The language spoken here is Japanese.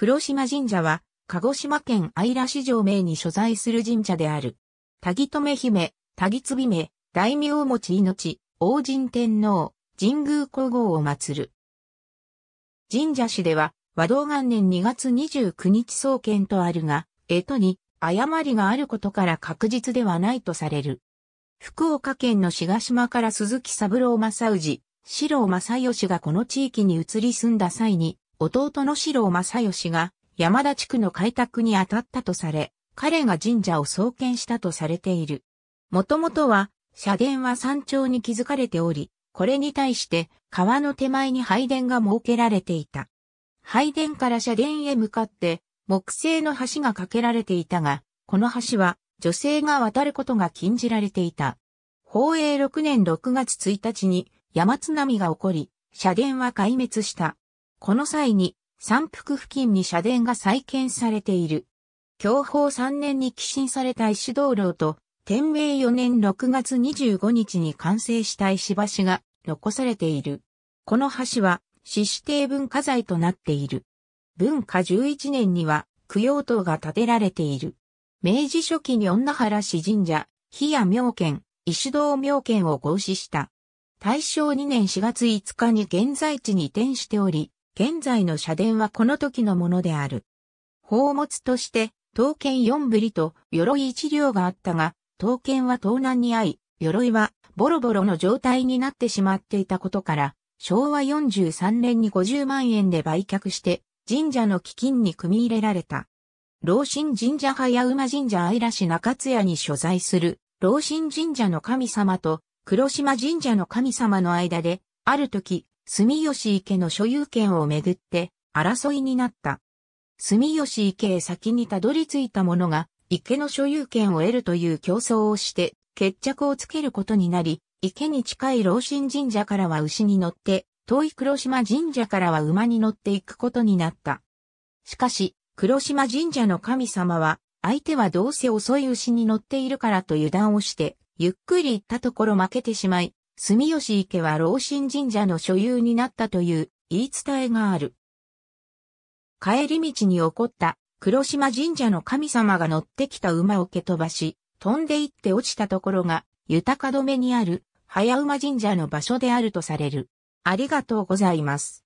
黒島神社は、鹿児島県姶良市城名に所在する神社である。たぎ留姫、たぎつ姫、大名持ち命、王神天皇、神宮皇后を祀る。神社市では、和道元年2月29日創建とあるが、江戸に誤りがあることから確実ではないとされる。福岡県の志賀島から鈴木三郎正氏、四郎正義がこの地域に移り住んだ際に、弟の四郎正義が山田地区の開拓に当たったとされ、彼が神社を創建したとされている。もともとは、社殿は山頂に築かれており、これに対して川の手前に拝殿が設けられていた。拝殿から社殿へ向かって木製の橋が架けられていたが、この橋は女性が渡ることが禁じられていた。宝永6年6月1日に山津波が起こり、社殿は壊滅した。この際に山腹付近に社殿が再建されている。享保3年に寄進された石道楼と、天明4年6月25日に完成した石橋が残されている。この橋は、市指定文化財となっている。文化11年には、供養塔が建てられている。明治初期に女原市神社、日谷妙見、石道妙見を合祀した。大正2年4月5日に現在地に移転しており、現在の社殿はこの時のものである。宝物として、刀剣四ぶりと鎧一両があったが、刀剣は盗難に遭い、鎧はボロボロの状態になってしまっていたことから、昭和43年に50万円で売却して、神社の基金に組み入れられた。老神神社派や馬神社愛らし中津屋に所在する、老神神社の神様と、黒島神社の神様の間で、ある時、住吉池の所有権をめぐって争いになった。住吉池へ先にたどり着いた者が池の所有権を得るという競争をして決着をつけることになり、池に近い老神神社からは牛に乗って、遠い黒島神社からは馬に乗っていくことになった。しかし、黒島神社の神様は、相手はどうせ遅い牛に乗っているからと油断をして、ゆっくり行ったところ負けてしまい、住吉池は老神神社の所有になったという言い伝えがある。帰り道に起こった黒島神社の神様が乗ってきた馬を蹴飛ばし、飛んで行って落ちたところが、豊か止めにある、早馬神社の場所であるとされる。ありがとうございます。